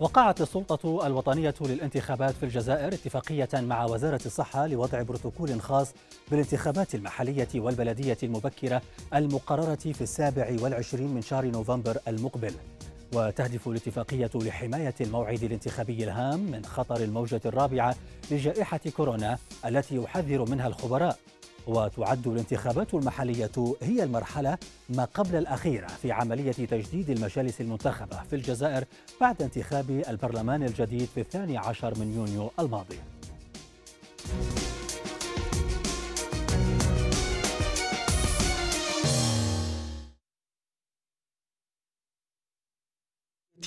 وقعت السلطة الوطنية للانتخابات في الجزائر اتفاقية مع وزارة الصحة لوضع بروتوكول خاص بالانتخابات المحلية والبلدية المبكرة المقررة في السابع والعشرين من شهر نوفمبر المقبل وتهدف الاتفاقية لحماية الموعد الانتخابي الهام من خطر الموجة الرابعة لجائحة كورونا التي يحذر منها الخبراء وتعد الانتخابات المحلية هي المرحلة ما قبل الأخيرة في عملية تجديد المجالس المنتخبة في الجزائر بعد انتخاب البرلمان الجديد في الثاني عشر من يونيو الماضي.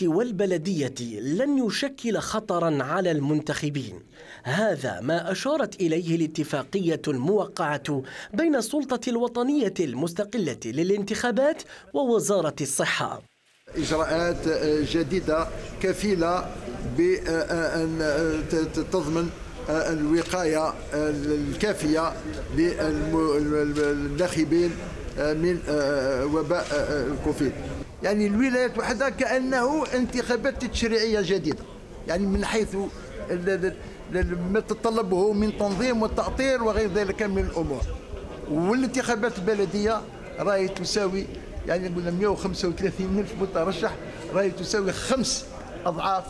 والبلدية لن يشكل خطرا على المنتخبين هذا ما أشارت إليه الاتفاقية الموقعة بين السلطة الوطنية المستقلة للانتخابات ووزارة الصحة إجراءات آه، جديدة كفيلة بأن آه، آه، تضمن الوقاية الكافية للناخبين من وباء الكوفيد يعني الولايات وحدها كانه انتخابات تشريعيه جديده يعني من حيث ما تتطلبه من تنظيم وتأطير وغير ذلك من الأمور والانتخابات البلدية راهي تساوي يعني قلنا 135 ألف مترشح راهي تساوي خمس أضعاف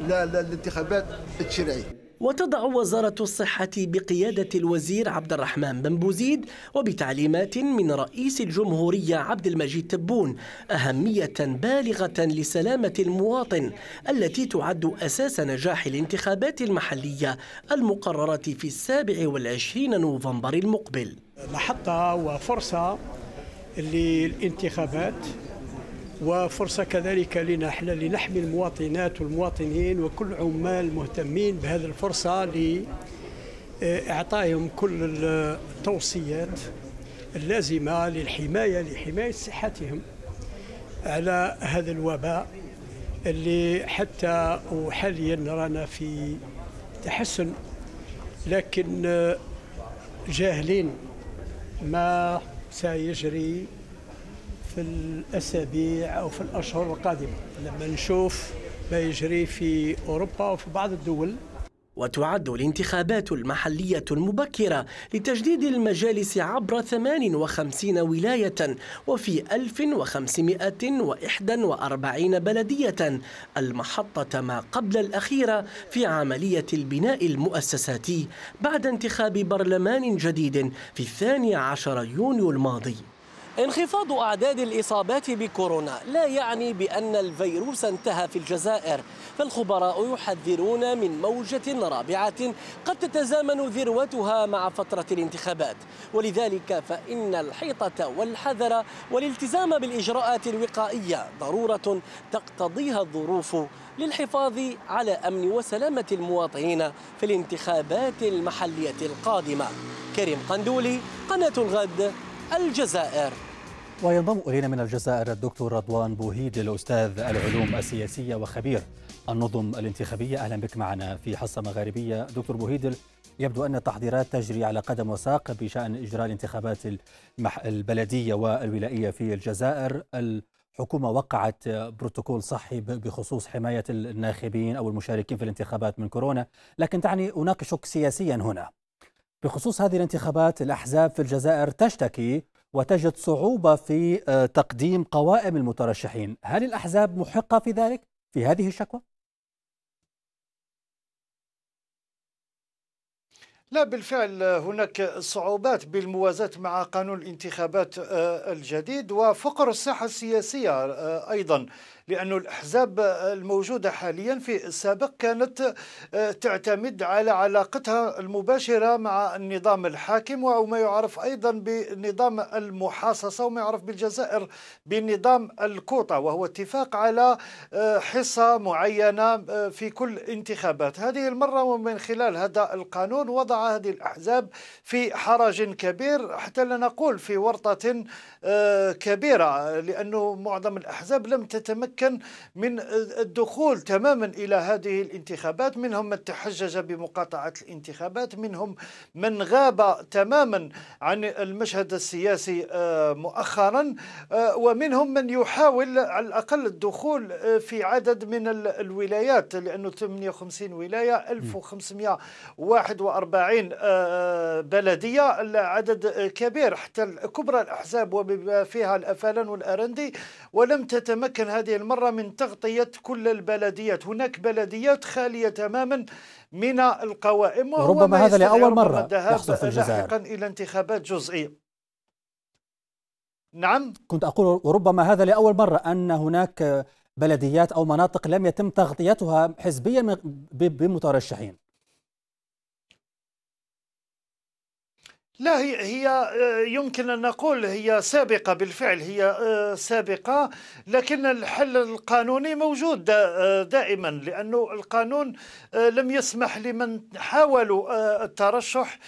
للانتخابات التشريعية وتضع وزارة الصحة بقيادة الوزير عبد الرحمن بن بوزيد وبتعليمات من رئيس الجمهورية عبد المجيد تبون أهمية بالغة لسلامة المواطن التي تعد أساس نجاح الانتخابات المحلية المقررة في السابع والعشرين نوفمبر المقبل محطة وفرصة للانتخابات وفرصة كذلك لنا احنا لنحمي المواطنات والمواطنين وكل عمال مهتمين بهذه الفرصة لإعطائهم كل التوصيات اللازمة للحماية لحماية صحتهم على هذا الوباء اللي حتى وحاليا رانا في تحسن لكن جاهلين ما سيجري في الأسابيع أو في الأشهر القادمة لما نشوف ما يجري في أوروبا وفي بعض الدول وتعد الانتخابات المحلية المبكرة لتجديد المجالس عبر 58 ولاية وفي 1541 بلدية المحطة ما قبل الأخيرة في عملية البناء المؤسساتي بعد انتخاب برلمان جديد في الثاني عشر يونيو الماضي انخفاض أعداد الإصابات بكورونا لا يعني بأن الفيروس انتهى في الجزائر فالخبراء يحذرون من موجة رابعة قد تتزامن ذروتها مع فترة الانتخابات ولذلك فإن الحيطة والحذر والالتزام بالإجراءات الوقائية ضرورة تقتضيها الظروف للحفاظ على أمن وسلامة المواطنين في الانتخابات المحلية القادمة كريم قندولي قناة الغد الجزائر وينضم الينا من الجزائر الدكتور رضوان بوهيد الاستاذ العلوم السياسيه وخبير النظم الانتخابيه اهلا بك معنا في حصه مغاربيه دكتور بوهيد يبدو أن التحضيرات تجري على قدم وساق بشأن إجراء الانتخابات البلدية والولائية في الجزائر الحكومة وقعت بروتوكول صحي بخصوص حماية الناخبين أو المشاركين في الانتخابات من كورونا لكن دعني أناقشك سياسيا هنا بخصوص هذه الانتخابات الأحزاب في الجزائر تشتكي وتجد صعوبة في آه، تقديم قوائم المترشحين هل الأحزاب محقة في ذلك في هذه الشكوى؟ لا بالفعل هناك صعوبات بالموازاة مع قانون الانتخابات آه، الجديد وفقر الساحة السياسية آه، أيضا لأن الأحزاب الموجودة حاليا في السابق كانت آه، تعتمد على علاقتها المباشرة مع النظام الحاكم وما يعرف أيضا بنظام المحاصصة وما يعرف بالجزائر بنظام الكوطة وهو اتفاق على آه، حصة معينة آه، في كل انتخابات هذه المرة ومن خلال هذا القانون وضع هذه الأحزاب في حرج كبير حتى لا نقول في ورطة كبيرة لأنه معظم الأحزاب لم تتمكن يتمكن من الدخول تماما إلى هذه الانتخابات منهم من تحجج بمقاطعة الانتخابات منهم من غاب تماما عن المشهد السياسي آه، مؤخرا آه، ومنهم من يحاول على الأقل الدخول آه، في عدد من الولايات لأنه 58 ولاية 1541 بلدية عدد كبير حتى كبرى الأحزاب وبما فيها الأفالن والأرندي ولم تتمكن هذه ولكن مرة من تغطية كل البلديات هناك بلديات خالية تماما من القوائم وربما هذا لأول مرة يحصل في الجزائر لاحقا إلى انتخابات جزئية نعم كنت أقول وربما هذا لأول مرة أن هناك بلديات أو مناطق لم يتم تغطيتها حزبيا بمترشحين لا هي هي آه، يمكن ان نقول هي سابقه بالفعل هي آه، سابقه لكن الحل القانوني موجود آه، دائما لانه القانون لم يسمح لمن حاولوا الترشح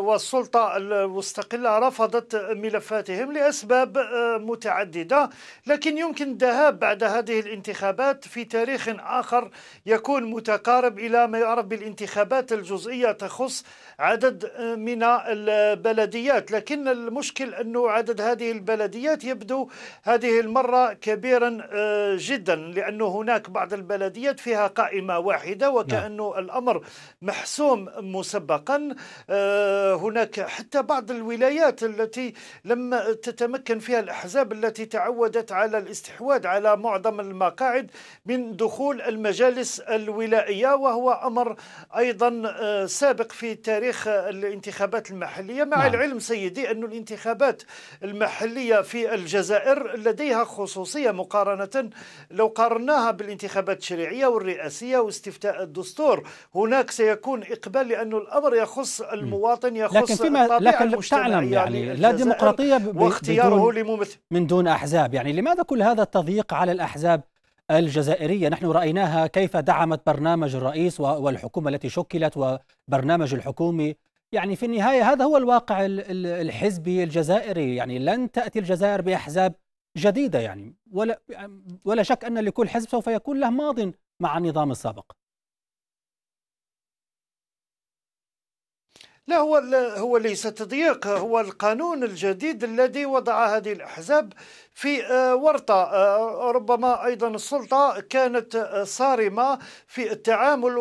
والسلطه المستقله رفضت ملفاتهم لاسباب متعدده لكن يمكن الذهاب بعد هذه الانتخابات في تاريخ اخر يكون متقارب الى ما يعرف بالانتخابات الجزئيه تخص عدد من البلديات لكن المشكل أنه عدد هذه البلديات يبدو هذه المرة كبيرا آه، جدا لأنه هناك بعض البلديات فيها قائمة واحدة وكأنه نعم. الأمر محسوم مسبقا آه، هناك حتى بعض الولايات التي لم تتمكن فيها الأحزاب التي تعودت على الاستحواذ على معظم المقاعد من دخول المجالس الولائية وهو أمر أيضا آه، سابق في تاريخ الانتخابات المحلية المحلية مع نعم. العلم سيدي أن الانتخابات المحلية في الجزائر لديها خصوصية مقارنة لو قارناها بالانتخابات التشريعية والرئاسية واستفتاء الدستور هناك سيكون إقبال لأن الأمر يخص المواطن يخص لكن فيما لكن تعلم يعني, يعني لا ديمقراطية واختياره لممثل من دون أحزاب يعني لماذا كل هذا التضييق على الأحزاب الجزائرية نحن رأيناها كيف دعمت برنامج الرئيس والحكومة التي شكلت وبرنامج الحكومي يعني في النهاية هذا هو الواقع الحزبي الجزائري يعني لن تأتي الجزائر بأحزاب جديدة يعني ولا, ولا شك أن لكل حزب سوف يكون له ماض مع النظام السابق لا هو هو ليس تضييق هو القانون الجديد الذي وضع هذه الاحزاب في آه، ورطه آه، آه، ربما ايضا السلطه كانت صارمه في التعامل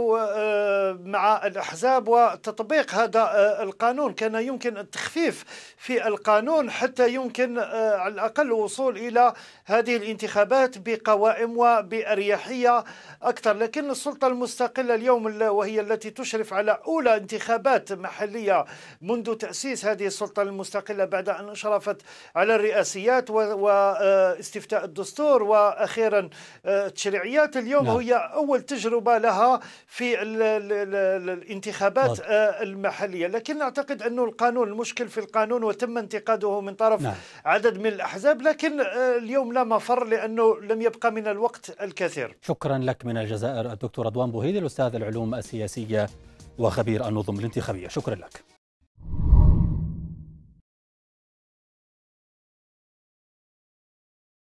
مع الاحزاب وتطبيق هذا القانون كان يمكن التخفيف في القانون حتى يمكن على الاقل الوصول الى هذه الانتخابات بقوائم وباريحيه اكثر لكن السلطه المستقله اليوم وهي التي تشرف على اولى انتخابات محليه الداخلية منذ تأسيس هذه السلطة المستقلة بعد أن أشرفت على الرئاسيات واستفتاء آه، الدستور وأخيرا التشريعيات آه، اليوم نعم. هي أول تجربة لها في الانتخابات نعم. آه، المحلية لكن أعتقد أنه القانون المشكل في القانون وتم انتقاده من طرف نعم. عدد من الأحزاب لكن اليوم لا مفر لأنه لم يبقى من الوقت الكثير شكرا لك من الجزائر الدكتور رضوان بوهيد الأستاذ العلوم السياسية وخبير النظم الانتخابية شكرا لك